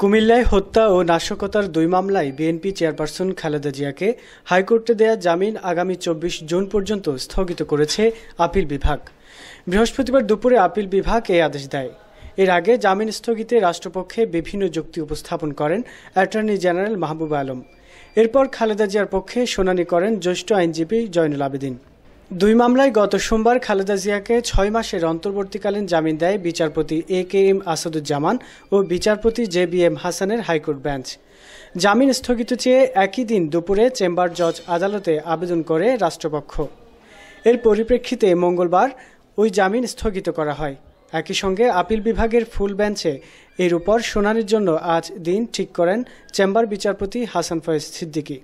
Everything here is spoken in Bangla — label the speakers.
Speaker 1: কুমিল্লায় হত্যা ও নাশকতার দুই মামলায় বিএনপি চেয়ারপারসন খালেদা জিয়াকে হাইকোর্টে দেয়া জামিন আগামী চব্বিশ জুন পর্যন্ত স্থগিত করেছে আপিল বিভাগ বৃহস্পতিবার দুপুরে আপিল বিভাগ এই আদেশ দেয় এর আগে জামিন স্থগিতে রাষ্ট্রপক্ষে বিভিন্ন যুক্তি উপস্থাপন করেন অ্যাটর্নি জেনারেল মাহবুব আলম এরপর খালেদা জিয়ার পক্ষে শুনানি করেন জ্যেষ্ঠ আইনজীবী জয়নুল আবেদিন দুই মামলায় গত সোমবার খালেদা জিয়াকে ছয় মাসের অন্তর্বর্তীকালীন জামিন দেয় বিচারপতি এ কে এম আসাদুজ্জামান ও বিচারপতি জে বি এম হাসানের হাইকোর্ট বেঞ্চ জামিন স্থগিত চেয়ে একই দিন দুপুরে চেম্বার জজ আদালতে আবেদন করে রাষ্ট্রপক্ষ এর পরিপ্রেক্ষিতে মঙ্গলবার ওই জামিন স্থগিত করা হয় একই সঙ্গে আপিল বিভাগের ফুল বেঞ্চে এর উপর শুনানির জন্য আজ দিন ঠিক করেন চেম্বার বিচারপতি হাসান ফয়েজ সিদ্দিকী